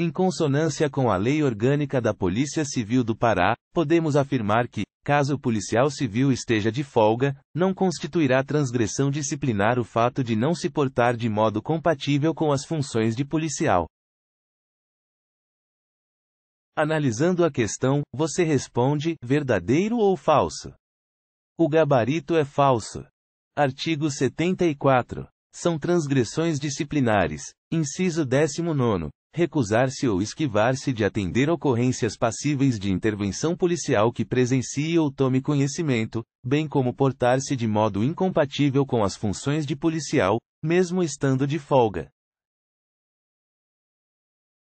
Em consonância com a Lei Orgânica da Polícia Civil do Pará, podemos afirmar que, caso o policial civil esteja de folga, não constituirá transgressão disciplinar o fato de não se portar de modo compatível com as funções de policial. Analisando a questão, você responde: verdadeiro ou falso? O gabarito é falso. Artigo 74. São transgressões disciplinares. Inciso 19 recusar-se ou esquivar-se de atender ocorrências passíveis de intervenção policial que presencie ou tome conhecimento, bem como portar-se de modo incompatível com as funções de policial, mesmo estando de folga.